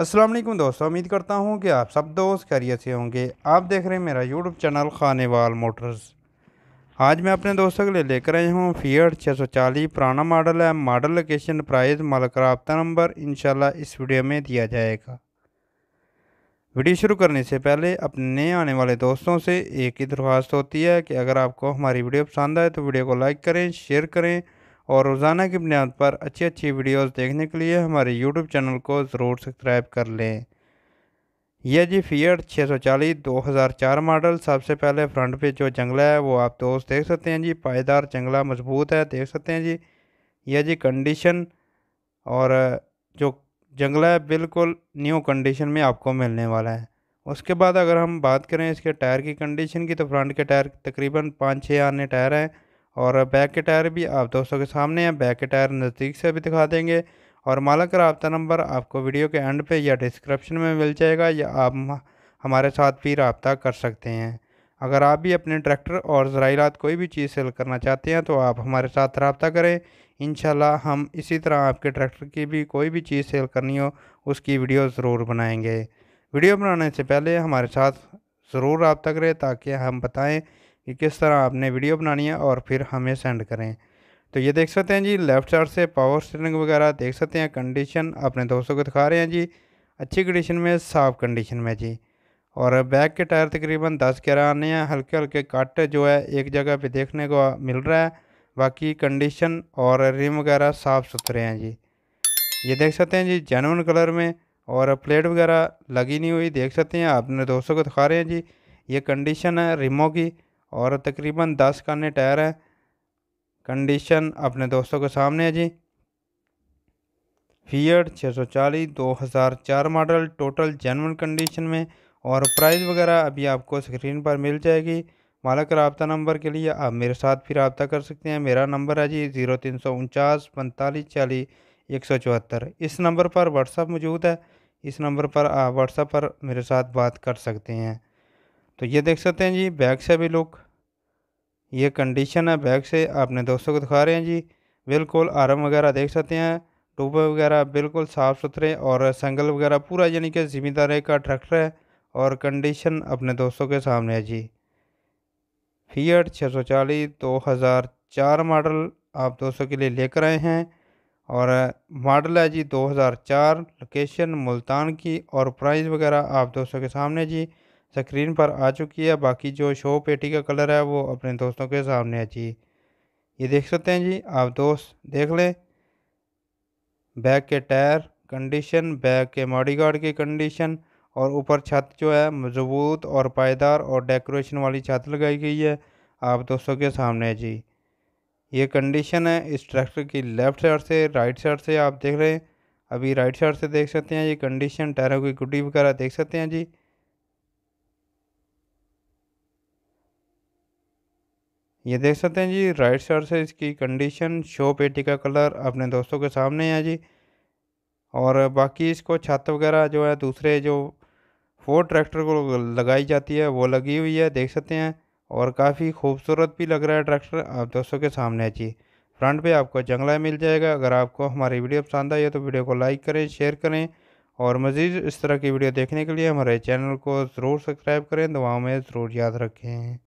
अस्सलाम वालेकुम दोस्तों उम्मीद करता हूँ कि आप सब दोस्त खैरियत से होंगे आप देख रहे हैं मेरा यूट्यूब चैनल खानेवाल मोटर्स आज मैं अपने दोस्तों के लिए लेकर आया हूँ फीएड 640 पुराना मॉडल है मॉडल लोकेशन प्राइस मालक रबता नंबर इन इस वीडियो में दिया जाएगा वीडियो शुरू करने से पहले अपने नए आने वाले दोस्तों से एक ही दरख्वास्त होती है कि अगर आपको हमारी वीडियो पसंद आए तो वीडियो को लाइक करें शेयर करें और रोज़ाना की बुनियाद पर अच्छी अच्छी वीडियोस देखने के लिए हमारे यूट्यूब चैनल को ज़रूर सब्सक्राइब कर लें यह जी फीएड 640 2004 मॉडल सबसे पहले फ्रंट पे जो जंगला है वो आप दोस्त देख सकते हैं जी पायदार जंगला मजबूत है देख सकते हैं जी यह जी कंडीशन और जो जंगला है बिल्कुल न्यू कंडीशन में आपको मिलने वाला है उसके बाद अगर हम बात करें इसके टायर की कंडीशन की तो फ्रंट के टायर तकरीबन पाँच छः आने टायर हैं और बैक के टायर भी आप दोस्तों के सामने हैं बैक के टायर नज़दीक से भी दिखा देंगे और मालक का रबता नंबर आपको वीडियो के एंड पे या डिस्क्रिप्शन में मिल जाएगा या आप हमारे साथ भी रबता कर सकते हैं अगर आप भी अपने ट्रैक्टर और ज़राइलात कोई भी चीज़ सेल करना चाहते हैं तो आप हमारे साथ रबता करें इन हम इसी तरह आपके ट्रैक्टर की भी कोई भी चीज़ सेल करनी हो उसकी वीडियो ज़रूर बनाएंगे वीडियो बनाने से पहले हमारे साथ ज़रूर रबता करें ताकि हम बताएँ कि किस तरह आपने वीडियो बनानी है और फिर हमें सेंड करें तो ये देख सकते हैं जी लेफ़्ट साइड से पावर स्टेरिंग वगैरह देख सकते हैं कंडीशन अपने दोस्तों को दिखा रहे हैं जी अच्छी कंडीशन में साफ कंडीशन में जी और बैक के टायर तकरीबन दस ग्यारह आने हैं हल्के हल्के कट जो है एक जगह पे देखने को मिल रहा है बाकी कंडीशन और रिम वगैरह साफ़ सुथरे हैं जी ये देख सकते हैं जी जेनवन कलर में और प्लेट वगैरह लगी नहीं हुई देख सकते हैं आपने दोस्तों को दिखा रहे हैं जी ये कंडीशन है रिमों की और तकरीबन दस काने टायर है कंडीशन अपने दोस्तों के सामने है जी Fiat 640 2004 model total genuine condition में और प्राइस वगैरह अभी आपको स्क्रीन पर मिल जाएगी मालक रबता नंबर के लिए आप मेरे साथ फिर रबता कर सकते हैं मेरा नंबर है जी ज़ीरो तीन सौ उनचास पैंतालीस चालीस एक सौ चौहत्तर इस नंबर पर व्हाट्सअप मौजूद है इस नंबर पर आप व्हाट्सअप पर मेरे साथ बात कर सकते हैं तो ये देख सकते हैं जी बैग से भी लुक ये कंडीशन है बैग से अपने दोस्तों को दिखा रहे हैं जी बिल्कुल आरम वगैरह देख सकते हैं टूबे वगैरह बिल्कुल साफ़ सुथरे और संगल वगैरह पूरा यानी कि ज़िम्मेदारी का ट्रैक्टर है और कंडीशन अपने दोस्तों के सामने है जी फीएट छः सौ चालीस दो हज़ार चार मॉडल आप दोस्तों के लिए लेकर आए हैं और मॉडल है जी 2004 लोकेशन मुल्तान की और प्राइस वगैरह आप दोस्तों के सामने जी स्क्रीन पर आ चुकी है बाकी जो शो पेटी का कलर है वो अपने दोस्तों के सामने है जी ये देख सकते हैं जी आप दोस्त देख लें बैग के टायर कंडीशन बैग के मॉडी गार्ड की कंडीशन और ऊपर छत जो है मजबूत और पायदार और डेकोरेशन वाली छत लगाई गई है आप दोस्तों के सामने है जी ये कंडीशन है इस ट्रैक्टर की लेफ़्ट साइड से राइट साइड से आप देख रहे हैं अभी राइट साइड से देख सकते हैं ये कंडीशन टायरों की गुड्डी वगैरह देख सकते हैं जी ये देख सकते हैं जी राइट साइड से इसकी कंडीशन शो पेटी का कलर अपने दोस्तों के सामने है जी और बाकी इसको छत वगैरह जो है दूसरे जो फोर ट्रैक्टर को लगाई जाती है वो लगी हुई है देख सकते हैं और काफ़ी खूबसूरत भी लग रहा है ट्रैक्टर आप दोस्तों के सामने है जी फ्रंट पे आपको जंगला मिल जाएगा अगर आपको हमारी वीडियो पसंद आई है तो वीडियो को लाइक करें शेयर करें और मज़ीद इस तरह की वीडियो देखने के लिए हमारे चैनल को ज़रूर सब्सक्राइब करें दुआओं में ज़रूर याद रखें